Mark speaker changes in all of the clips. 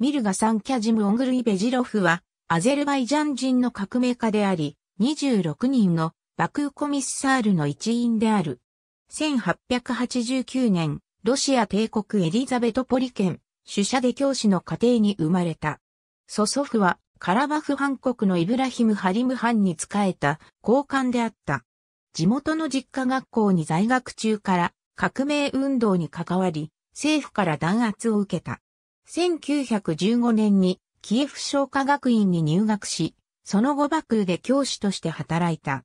Speaker 1: ミ
Speaker 2: ルガサンキャジム・オングルイベジロフは、アゼルバイジャン人の革命家であり、26人のバクーコミッサールの一員である。1889年、ロシア帝国エリザベトポリ県、主社で教師の家庭に生まれた。祖祖父は、カラバフ藩国のイブラヒム・ハリム藩に仕えた高官であった。地元の実家学校に在学中から革命運動に関わり、政府から弾圧を受けた。1915年にキエフ商科学院に入学し、その後バクーで教師として働いた。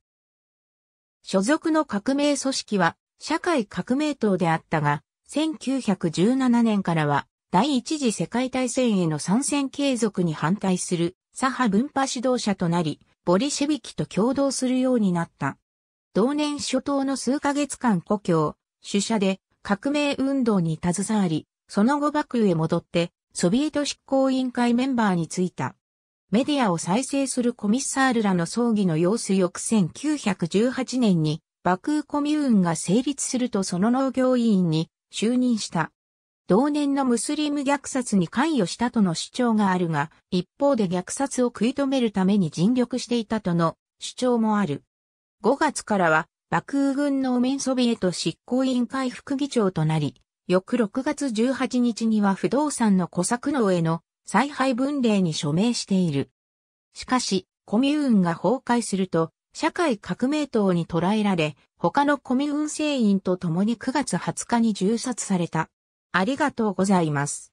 Speaker 2: 所属の革命組織は社会革命党であったが、1917年からは第一次世界大戦への参戦継続に反対する左派分派指導者となり、ボリシェビキと共同するようになった。同年初頭の数ヶ月間故郷、主社で革命運動に携わり、その後幕府へ戻ってソビエト執行委員会メンバーについた。メディアを再生するコミッサールらの葬儀の様子翌1918年にバクーコミューンが成立するとその農業委員に就任した。同年のムスリム虐殺に関与したとの主張があるが、一方で虐殺を食い止めるために尽力していたとの主張もある。5月からは、バクー軍農民ソビエト執行委員会副議長となり、翌6月18日には不動産の小作農への再配分令に署名している。しかし、コミューンが崩壊すると、社会革命党に捕らえられ、他のコミューン生員と共に9月20日に銃殺された。ありがとうございます。